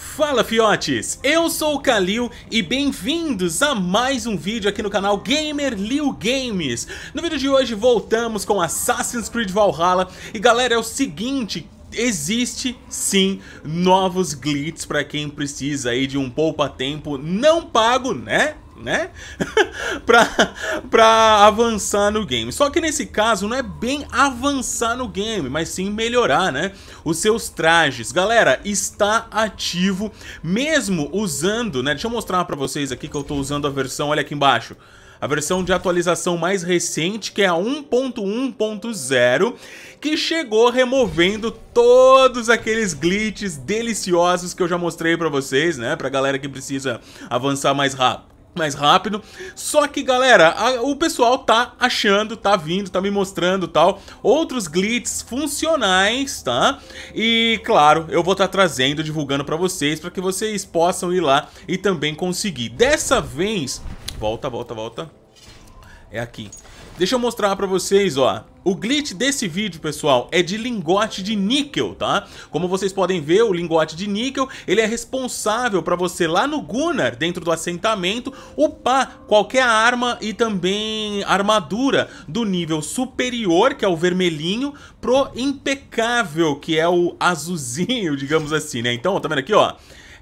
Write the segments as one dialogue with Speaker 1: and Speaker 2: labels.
Speaker 1: Fala fiotes, eu sou o Kalil e bem-vindos a mais um vídeo aqui no canal Gamer Liu Games. No vídeo de hoje voltamos com Assassin's Creed Valhalla e galera é o seguinte, existe sim novos glitches para quem precisa aí de um poupa-tempo não pago, né? né? pra, pra avançar no game. Só que nesse caso não é bem avançar no game, mas sim melhorar, né? Os seus trajes. Galera, está ativo, mesmo usando, né? Deixa eu mostrar pra vocês aqui que eu tô usando a versão, olha aqui embaixo a versão de atualização mais recente, que é a 1.1.0, que chegou removendo todos aqueles glitches deliciosos que eu já mostrei para vocês, né, pra galera que precisa avançar mais rápido mais rápido. Só que, galera, a, o pessoal tá achando, tá vindo, tá me mostrando tal, outros glitches funcionais, tá? E, claro, eu vou estar tá trazendo, divulgando para vocês, para que vocês possam ir lá e também conseguir. Dessa vez... Volta, volta, volta. É aqui. Deixa eu mostrar pra vocês, ó. O glitch desse vídeo, pessoal, é de lingote de níquel, tá? Como vocês podem ver, o lingote de níquel, ele é responsável para você lá no Gunnar, dentro do assentamento, upar qualquer arma e também armadura do nível superior, que é o vermelhinho, pro impecável, que é o azulzinho, digamos assim, né? Então, tá vendo aqui, ó?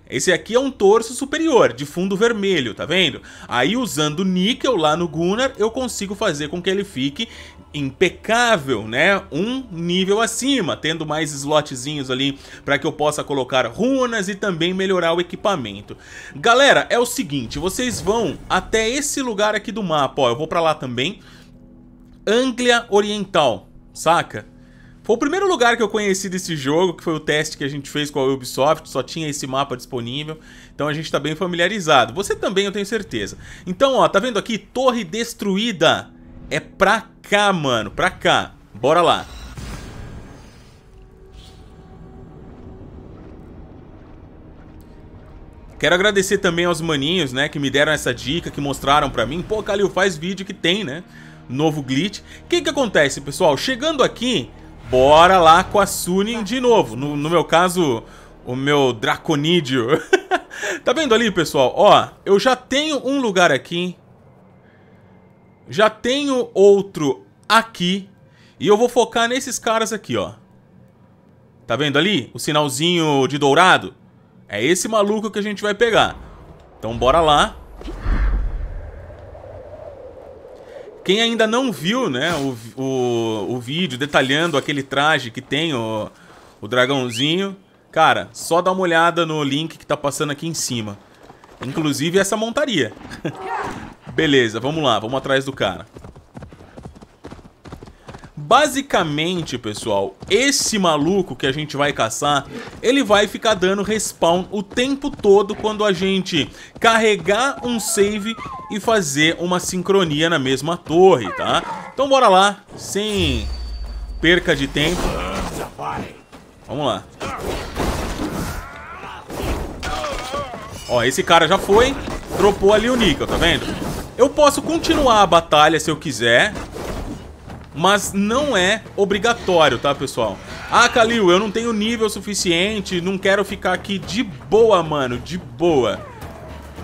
Speaker 1: Esse aqui é um torso superior, de fundo vermelho, tá vendo? Aí usando níquel lá no Gunnar, eu consigo fazer com que ele fique impecável, né? Um nível acima, tendo mais slotzinhos ali para que eu possa colocar runas e também melhorar o equipamento. Galera, é o seguinte, vocês vão até esse lugar aqui do mapa, ó, eu vou para lá também. Anglia Oriental, saca? Foi o primeiro lugar que eu conheci desse jogo, que foi o teste que a gente fez com a Ubisoft, só tinha esse mapa disponível, então a gente tá bem familiarizado. Você também, eu tenho certeza. Então, ó, tá vendo aqui? Torre destruída. É pra cá, mano, pra cá. Bora lá. Quero agradecer também aos maninhos, né, que me deram essa dica, que mostraram pra mim. Pô, Calil, faz vídeo que tem, né? Novo glitch. O que que acontece, pessoal? Chegando aqui, Bora lá com a Sunin de novo. No, no meu caso, o meu Draconídeo. tá vendo ali, pessoal? Ó, eu já tenho um lugar aqui. Já tenho outro aqui. E eu vou focar nesses caras aqui, ó. Tá vendo ali? O sinalzinho de dourado? É esse maluco que a gente vai pegar. Então bora lá. Quem ainda não viu, né, o, o, o vídeo detalhando aquele traje que tem o, o dragãozinho, cara, só dá uma olhada no link que tá passando aqui em cima. Inclusive essa montaria. Beleza, vamos lá, vamos atrás do cara. Basicamente, pessoal, esse maluco que a gente vai caçar, ele vai ficar dando respawn o tempo todo quando a gente carregar um save e fazer uma sincronia na mesma torre, tá? Então bora lá, sem perca de tempo. Vamos lá. Ó, esse cara já foi, dropou ali o níquel, tá vendo? Eu posso continuar a batalha se eu quiser, mas não é obrigatório, tá, pessoal? Ah, Kalil, eu não tenho nível suficiente, não quero ficar aqui de boa, mano, de boa.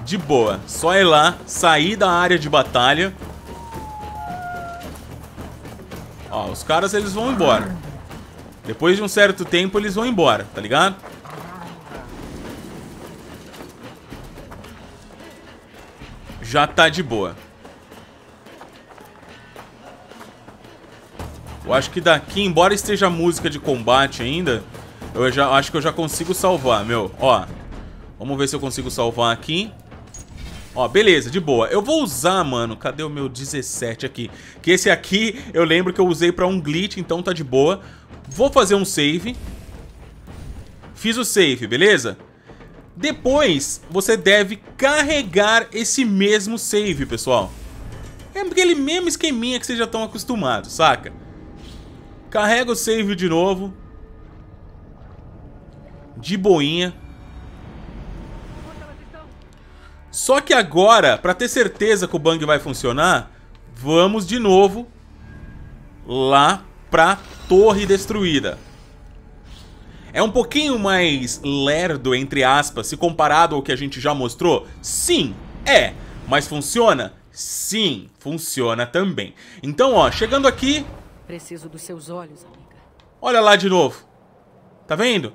Speaker 1: De boa. Só ir lá, sair da área de batalha. Ó, os caras, eles vão embora. Depois de um certo tempo, eles vão embora, tá ligado? Já tá de boa. Eu acho que daqui, embora esteja música de combate ainda, eu já acho que eu já consigo salvar, meu. Ó, vamos ver se eu consigo salvar aqui. Ó, beleza, de boa. Eu vou usar, mano, cadê o meu 17 aqui? Que esse aqui eu lembro que eu usei pra um glitch, então tá de boa. Vou fazer um save. Fiz o save, beleza? Depois, você deve carregar esse mesmo save, pessoal. É aquele mesmo esqueminha que vocês já estão acostumados, saca? Carrega o save de novo. De boinha. Só que agora, para ter certeza que o bang vai funcionar, vamos de novo lá pra torre destruída. É um pouquinho mais lerdo, entre aspas, se comparado ao que a gente já mostrou? Sim, é. Mas funciona? Sim, funciona também. Então, ó, chegando aqui, preciso dos seus olhos, amiga. Olha lá de novo. Tá vendo?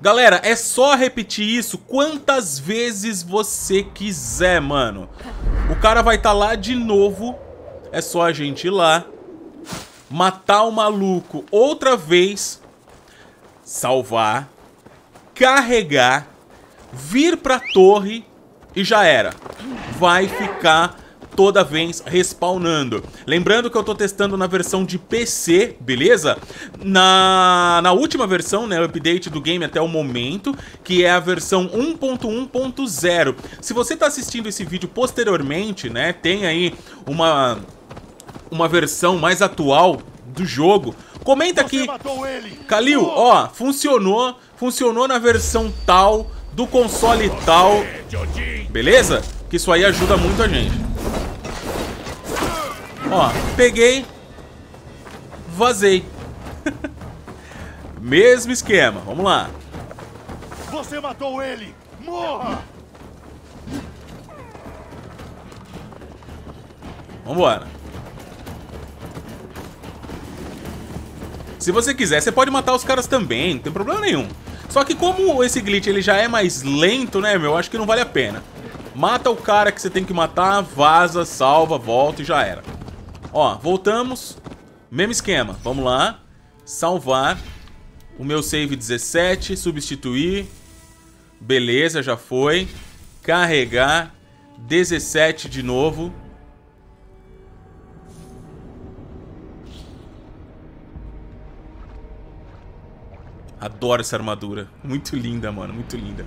Speaker 1: Galera, é só repetir isso quantas vezes você quiser, mano. O cara vai estar tá lá de novo. É só a gente ir lá. Matar o maluco outra vez. Salvar. Carregar. Vir pra torre. E já era. Vai ficar toda vez respawnando. Lembrando que eu tô testando na versão de PC, beleza? Na, na última versão, né, o update do game até o momento, que é a versão 1.1.0. Se você tá assistindo esse vídeo posteriormente, né, tem aí uma, uma versão mais atual do jogo, comenta aqui. Kalil, ó, funcionou, funcionou na versão tal, do console tal, é beleza? Que isso aí ajuda muito a gente. Ó, peguei, vazei. Mesmo esquema, vamos lá. Você matou ele! Morra! Vambora. Se você quiser, você pode matar os caras também, não tem problema nenhum. Só que como esse glitch ele já é mais lento, né, meu, acho que não vale a pena. Mata o cara que você tem que matar, vaza, salva, volta e já era. Ó, voltamos. Mesmo esquema. Vamos lá. Salvar. O meu save 17. Substituir. Beleza, já foi. Carregar. 17 de novo. Adoro essa armadura. Muito linda, mano. Muito linda.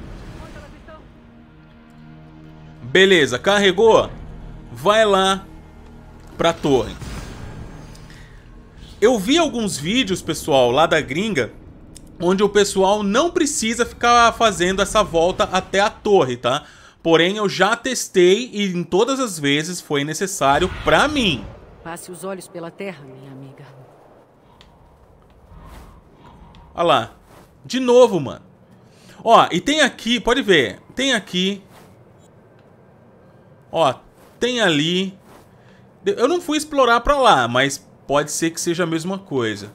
Speaker 1: Beleza, carregou. Vai lá pra torre. Eu vi alguns vídeos, pessoal, lá da gringa, onde o pessoal não precisa ficar fazendo essa volta até a torre, tá? Porém, eu já testei e em todas as vezes foi necessário pra mim. Passe os olhos pela terra, minha amiga. Olha lá. De novo, mano. Ó, e tem aqui, pode ver. Tem aqui. Ó, tem ali. Eu não fui explorar pra lá, mas pode ser que seja a mesma coisa.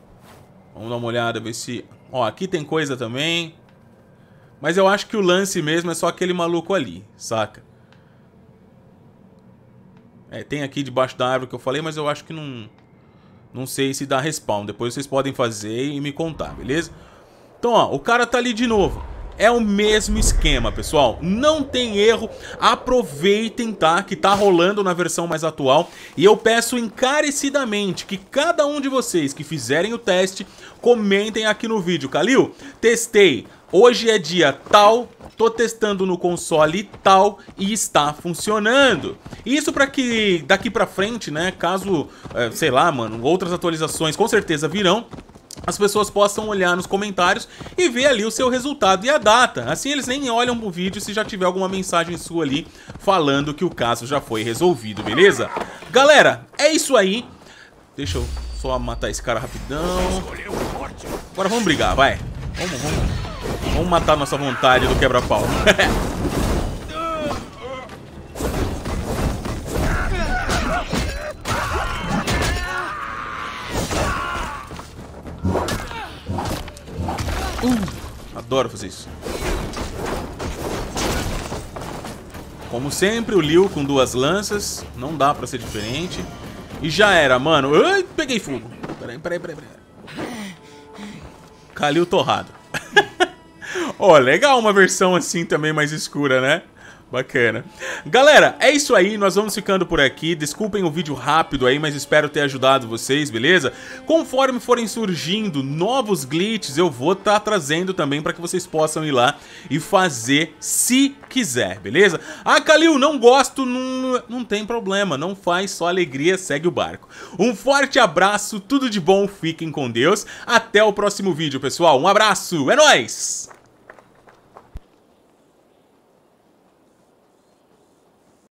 Speaker 1: Vamos dar uma olhada, ver se... Ó, aqui tem coisa também. Mas eu acho que o lance mesmo é só aquele maluco ali, saca? É, tem aqui debaixo da árvore que eu falei, mas eu acho que não... Não sei se dá respawn. Depois vocês podem fazer e me contar, beleza? Então, ó, o cara tá ali de novo é o mesmo esquema, pessoal. Não tem erro, aproveitem, tá? Que tá rolando na versão mais atual. E eu peço encarecidamente que cada um de vocês que fizerem o teste, comentem aqui no vídeo. Calil, testei. Hoje é dia tal, tô testando no console tal e está funcionando. Isso para que daqui para frente, né, caso, eh, sei lá, mano, outras atualizações com certeza virão, as pessoas possam olhar nos comentários e ver ali o seu resultado e a data. Assim eles nem olham pro vídeo se já tiver alguma mensagem sua ali falando que o caso já foi resolvido, beleza? Galera, é isso aí. Deixa eu só matar esse cara rapidão. Agora vamos brigar, vai. Vamos, vamos. Vamos matar nossa vontade do quebra-pau. Uh, adoro fazer isso. Como sempre, o Liu com duas lanças. Não dá pra ser diferente. E já era, mano. Ai, peguei fogo. Peraí, peraí, peraí. peraí. Caliu torrado. Ó, oh, legal uma versão assim também mais escura, né? Bacana. Galera, é isso aí, nós vamos ficando por aqui. Desculpem o vídeo rápido aí, mas espero ter ajudado vocês, beleza? Conforme forem surgindo novos glitches, eu vou estar tá trazendo também para que vocês possam ir lá e fazer se quiser, beleza? Ah, Kalil, não gosto, não, não tem problema, não faz, só alegria, segue o barco. Um forte abraço, tudo de bom, fiquem com Deus. Até o próximo vídeo, pessoal. Um abraço, é nóis!